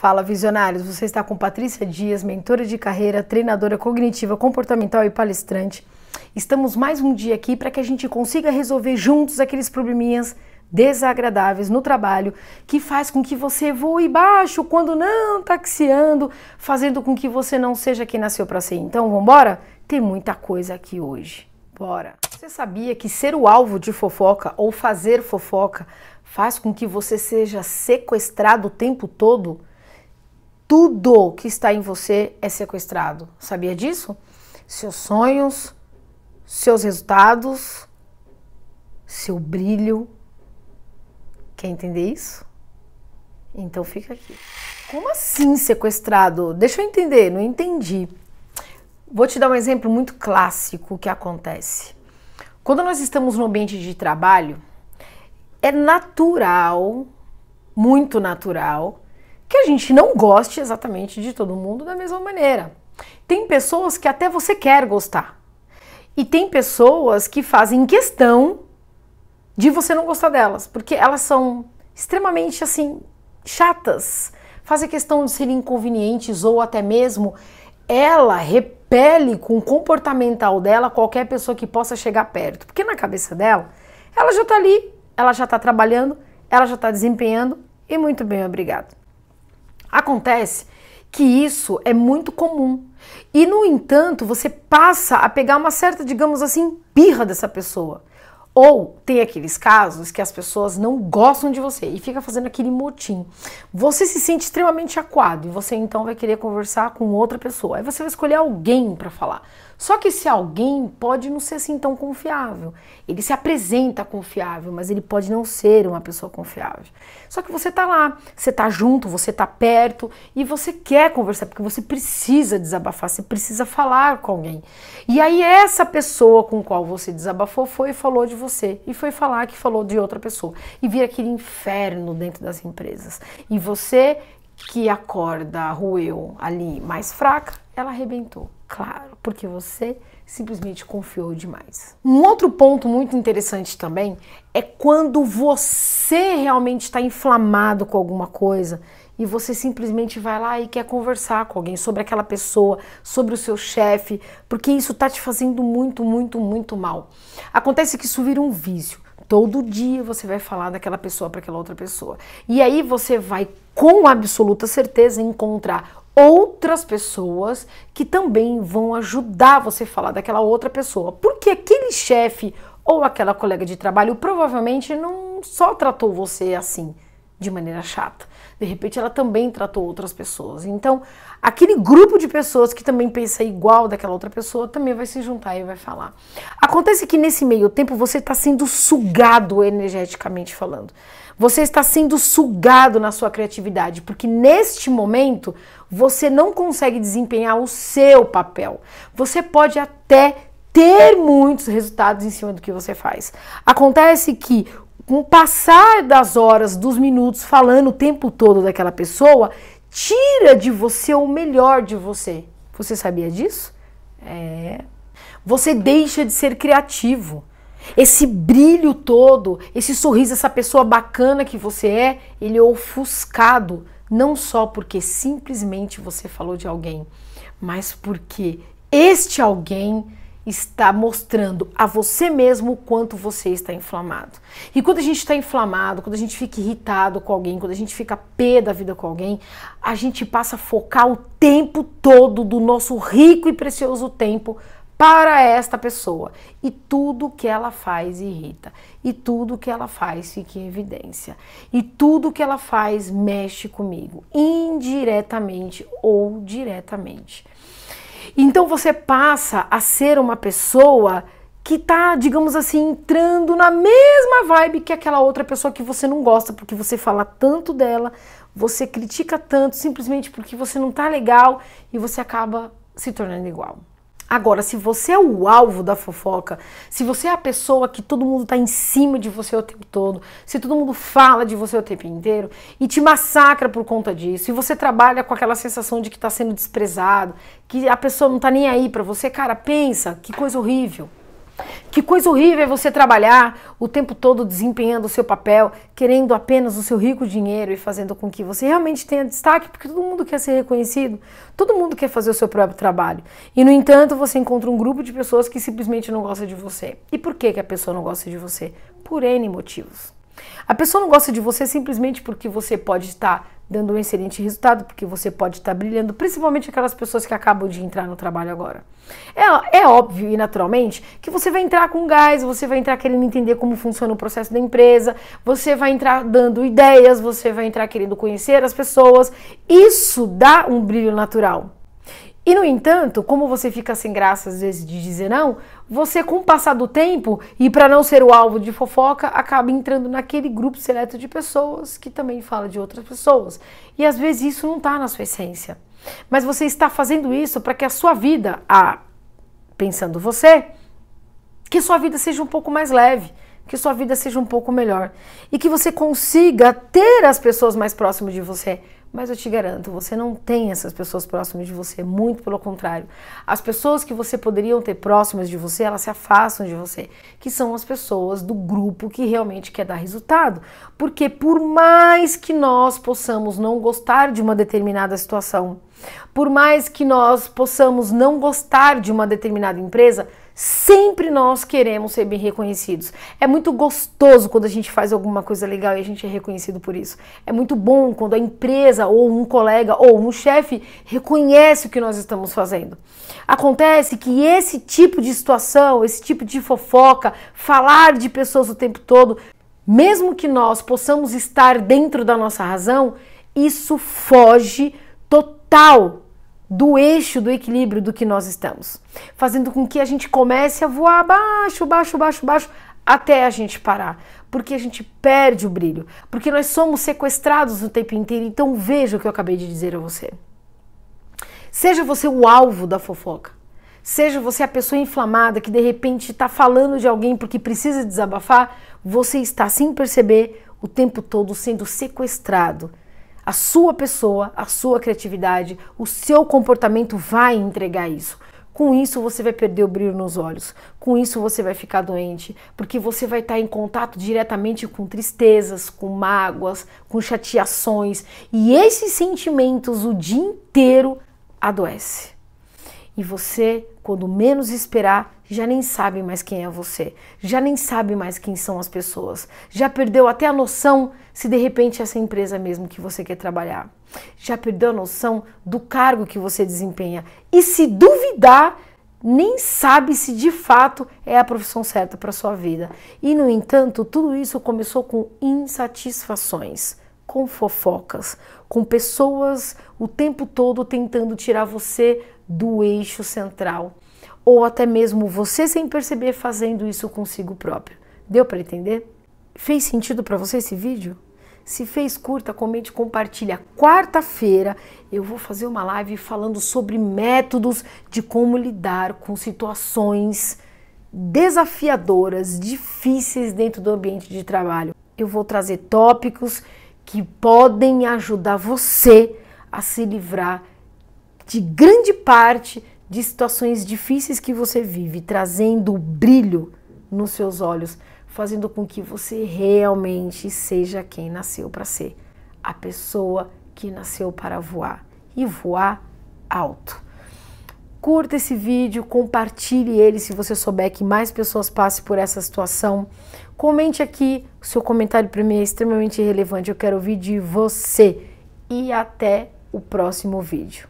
Fala Visionários, você está com Patrícia Dias, mentora de carreira, treinadora cognitiva, comportamental e palestrante. Estamos mais um dia aqui para que a gente consiga resolver juntos aqueles probleminhas desagradáveis no trabalho que faz com que você voe baixo quando não taxiando, fazendo com que você não seja quem nasceu para ser. Então, vamos embora? Tem muita coisa aqui hoje. Bora. Você sabia que ser o alvo de fofoca ou fazer fofoca faz com que você seja sequestrado o tempo todo? tudo que está em você é sequestrado. Sabia disso? Seus sonhos, seus resultados, seu brilho. Quer entender isso? Então fica aqui. Como assim sequestrado? Deixa eu entender, não entendi. Vou te dar um exemplo muito clássico que acontece. Quando nós estamos no ambiente de trabalho, é natural, muito natural, que a gente não goste exatamente de todo mundo da mesma maneira. Tem pessoas que até você quer gostar. E tem pessoas que fazem questão de você não gostar delas, porque elas são extremamente assim chatas, fazem questão de serem inconvenientes ou até mesmo ela repele com o comportamental dela qualquer pessoa que possa chegar perto, porque na cabeça dela, ela já tá ali, ela já tá trabalhando, ela já tá desempenhando e muito bem, obrigado. Acontece que isso é muito comum. E, no entanto, você passa a pegar uma certa, digamos assim, birra dessa pessoa. Ou tem aqueles casos que as pessoas não gostam de você e fica fazendo aquele motim. Você se sente extremamente aquado e você então vai querer conversar com outra pessoa. Aí você vai escolher alguém para falar. Só que esse alguém pode não ser assim tão confiável. Ele se apresenta confiável, mas ele pode não ser uma pessoa confiável. Só que você tá lá, você tá junto, você tá perto e você quer conversar porque você precisa desabafar, você precisa falar com alguém. E aí essa pessoa com qual você desabafou foi e falou de você e foi falar que falou de outra pessoa e vira aquele inferno dentro das empresas. E você que acorda, roeu ali mais fraca, ela arrebentou. Claro, porque você simplesmente confiou demais. Um outro ponto muito interessante também é quando você realmente está inflamado com alguma coisa e você simplesmente vai lá e quer conversar com alguém sobre aquela pessoa, sobre o seu chefe, porque isso está te fazendo muito, muito, muito mal. Acontece que isso vira um vício. Todo dia você vai falar daquela pessoa para aquela outra pessoa. E aí você vai com absoluta certeza encontrar outras pessoas que também vão ajudar você a falar daquela outra pessoa. Porque aquele chefe ou aquela colega de trabalho provavelmente não só tratou você assim de maneira chata. De repente, ela também tratou outras pessoas. Então, aquele grupo de pessoas que também pensa igual daquela outra pessoa também vai se juntar e vai falar. Acontece que nesse meio tempo você está sendo sugado energeticamente falando. Você está sendo sugado na sua criatividade, porque neste momento você não consegue desempenhar o seu papel. Você pode até ter muitos resultados em cima do que você faz. Acontece que com o passar das horas, dos minutos, falando o tempo todo daquela pessoa, tira de você o melhor de você. Você sabia disso? É. Você deixa de ser criativo. Esse brilho todo, esse sorriso, essa pessoa bacana que você é, ele é ofuscado. Não só porque simplesmente você falou de alguém, mas porque este alguém está mostrando a você mesmo o quanto você está inflamado. E quando a gente está inflamado, quando a gente fica irritado com alguém, quando a gente fica pé da vida com alguém, a gente passa a focar o tempo todo do nosso rico e precioso tempo para esta pessoa. E tudo que ela faz irrita. E tudo que ela faz fica em evidência. E tudo que ela faz mexe comigo, indiretamente ou diretamente. Então você passa a ser uma pessoa que tá, digamos assim, entrando na mesma vibe que aquela outra pessoa que você não gosta, porque você fala tanto dela, você critica tanto, simplesmente porque você não tá legal e você acaba se tornando igual. Agora, se você é o alvo da fofoca, se você é a pessoa que todo mundo está em cima de você o tempo todo, se todo mundo fala de você o tempo inteiro e te massacra por conta disso, e você trabalha com aquela sensação de que está sendo desprezado, que a pessoa não está nem aí para você, cara, pensa, que coisa horrível. Que coisa horrível é você trabalhar o tempo todo desempenhando o seu papel, querendo apenas o seu rico dinheiro e fazendo com que você realmente tenha destaque, porque todo mundo quer ser reconhecido, todo mundo quer fazer o seu próprio trabalho. E no entanto, você encontra um grupo de pessoas que simplesmente não gosta de você. E por que, que a pessoa não gosta de você? Por N motivos. A pessoa não gosta de você simplesmente porque você pode estar dando um excelente resultado, porque você pode estar tá brilhando, principalmente aquelas pessoas que acabam de entrar no trabalho agora. É, é óbvio e naturalmente que você vai entrar com gás, você vai entrar querendo entender como funciona o processo da empresa, você vai entrar dando ideias, você vai entrar querendo conhecer as pessoas. Isso dá um brilho natural. E no entanto, como você fica sem graça às vezes de dizer não, você, com o passar do tempo, e para não ser o alvo de fofoca, acaba entrando naquele grupo seleto de pessoas que também fala de outras pessoas. E às vezes isso não está na sua essência. Mas você está fazendo isso para que a sua vida, a, pensando você, que sua vida seja um pouco mais leve, que sua vida seja um pouco melhor e que você consiga ter as pessoas mais próximas de você mas eu te garanto, você não tem essas pessoas próximas de você, muito pelo contrário. As pessoas que você poderiam ter próximas de você, elas se afastam de você, que são as pessoas do grupo que realmente quer dar resultado. Porque por mais que nós possamos não gostar de uma determinada situação, por mais que nós possamos não gostar de uma determinada empresa, Sempre nós queremos ser bem reconhecidos. É muito gostoso quando a gente faz alguma coisa legal e a gente é reconhecido por isso. É muito bom quando a empresa ou um colega ou um chefe reconhece o que nós estamos fazendo. Acontece que esse tipo de situação, esse tipo de fofoca, falar de pessoas o tempo todo, mesmo que nós possamos estar dentro da nossa razão, isso foge total do eixo, do equilíbrio do que nós estamos, fazendo com que a gente comece a voar baixo, baixo, baixo, baixo, até a gente parar, porque a gente perde o brilho, porque nós somos sequestrados o tempo inteiro. Então veja o que eu acabei de dizer a você. Seja você o alvo da fofoca, seja você a pessoa inflamada que de repente está falando de alguém porque precisa desabafar, você está sem perceber o tempo todo sendo sequestrado a sua pessoa, a sua criatividade, o seu comportamento vai entregar isso. Com isso você vai perder o brilho nos olhos. Com isso você vai ficar doente, porque você vai estar em contato diretamente com tristezas, com mágoas, com chateações, e esses sentimentos o dia inteiro adoece. E você, quando menos esperar, já nem sabe mais quem é você, já nem sabe mais quem são as pessoas, já perdeu até a noção se de repente essa empresa mesmo que você quer trabalhar, já perdeu a noção do cargo que você desempenha e se duvidar, nem sabe se de fato é a profissão certa para sua vida. E no entanto, tudo isso começou com insatisfações, com fofocas, com pessoas o tempo todo tentando tirar você do eixo central, ou até mesmo você sem perceber fazendo isso consigo próprio. Deu para entender? Fez sentido para você esse vídeo? Se fez, curta, comente, compartilha. Quarta-feira eu vou fazer uma live falando sobre métodos de como lidar com situações desafiadoras, difíceis dentro do ambiente de trabalho. Eu vou trazer tópicos que podem ajudar você a se livrar de grande parte de situações difíceis que você vive, trazendo brilho nos seus olhos, fazendo com que você realmente seja quem nasceu para ser, a pessoa que nasceu para voar e voar alto. Curta esse vídeo, compartilhe ele se você souber que mais pessoas passem por essa situação. Comente aqui, o seu comentário para mim é extremamente relevante, eu quero ouvir de você. E até o próximo vídeo.